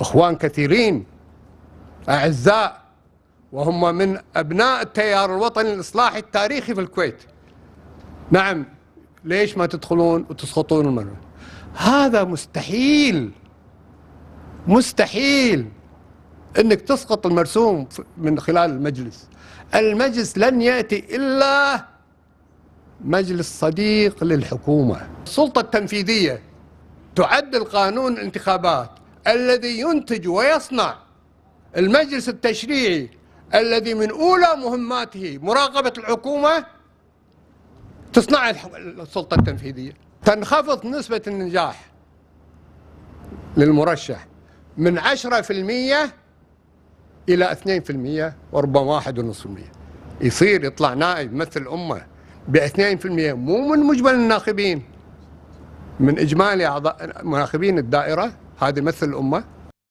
اخوان كثيرين اعزاء وهم من ابناء التيار الوطني الاصلاحي التاريخي في الكويت. نعم ليش ما تدخلون وتسقطون المنوي؟ هذا مستحيل مستحيل انك تسقط المرسوم من خلال المجلس. المجلس لن ياتي الا مجلس صديق للحكومه. السلطه التنفيذيه تعدل قانون الانتخابات الذي ينتج ويصنع المجلس التشريعي الذي من أولى مهماته مراقبة الحكومة تصنع السلطة التنفيذية تنخفض نسبة النجاح للمرشح من 10% إلى 2% وربما 1.5% يصير يطلع نائب يمثل الأمة ب 2% مو من مجمل الناخبين من إجمالي أعضاء مناخبين الدائرة هذا يمثل الامه